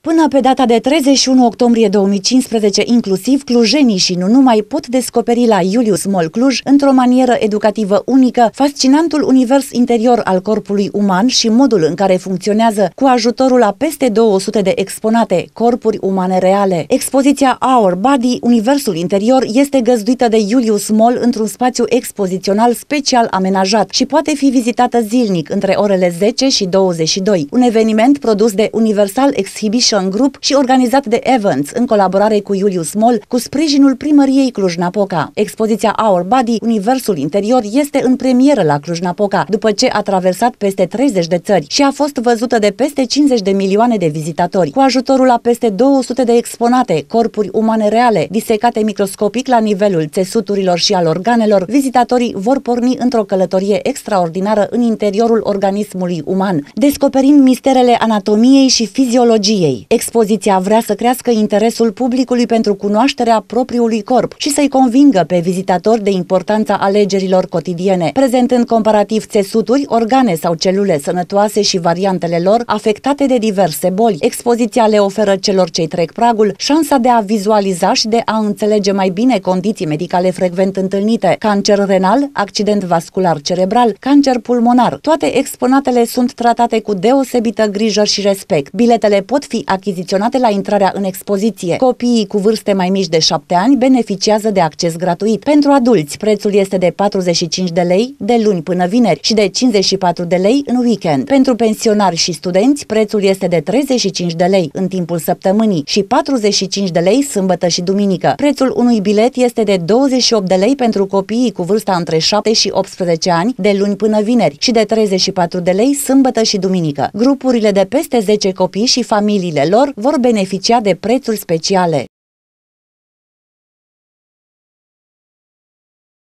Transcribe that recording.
Până pe data de 31 octombrie 2015, inclusiv clujenii și nu numai pot descoperi la Julius Mol Cluj, într-o manieră educativă unică, fascinantul univers interior al corpului uman și modul în care funcționează, cu ajutorul a peste 200 de exponate, corpuri umane reale. Expoziția Our Body, Universul Interior, este găzduită de Julius Mol într-un spațiu expozițional special amenajat și poate fi vizitată zilnic între orele 10 și 22, un eveniment produs de Universal Exhibition Education Group și organizat de Evans în colaborare cu Julius Moll cu sprijinul primăriei Cluj-Napoca. Expoziția Our Body, Universul Interior, este în premieră la Cluj-Napoca, după ce a traversat peste 30 de țări și a fost văzută de peste 50 de milioane de vizitatori, cu ajutorul a peste 200 de exponate, corpuri umane reale, disecate microscopic la nivelul țesuturilor și al organelor, vizitatorii vor porni într-o călătorie extraordinară în interiorul organismului uman, descoperind misterele anatomiei și fiziologiei ei. Expoziția vrea să crească interesul publicului pentru cunoașterea propriului corp și să-i convingă pe vizitatori de importanța alegerilor cotidiene, prezentând comparativ țesuturi, organe sau celule sănătoase și variantele lor afectate de diverse boli. Expoziția le oferă celor ce trec pragul șansa de a vizualiza și de a înțelege mai bine condiții medicale frecvent întâlnite, cancer renal, accident vascular cerebral, cancer pulmonar. Toate exponatele sunt tratate cu deosebită grijă și respect. Biletele pot fi achiziționate la intrarea în expoziție. Copiii cu vârste mai mici de 7 ani beneficiază de acces gratuit. Pentru adulți, prețul este de 45 de lei de luni până vineri și de 54 de lei în weekend. Pentru pensionari și studenți, prețul este de 35 de lei în timpul săptămânii și 45 de lei sâmbătă și duminică. Prețul unui bilet este de 28 de lei pentru copiii cu vârsta între 7 și 18 ani de luni până vineri și de 34 de lei sâmbătă și duminică. Grupurile de peste 10 copii și familiile lor vor beneficia de prețuri speciale.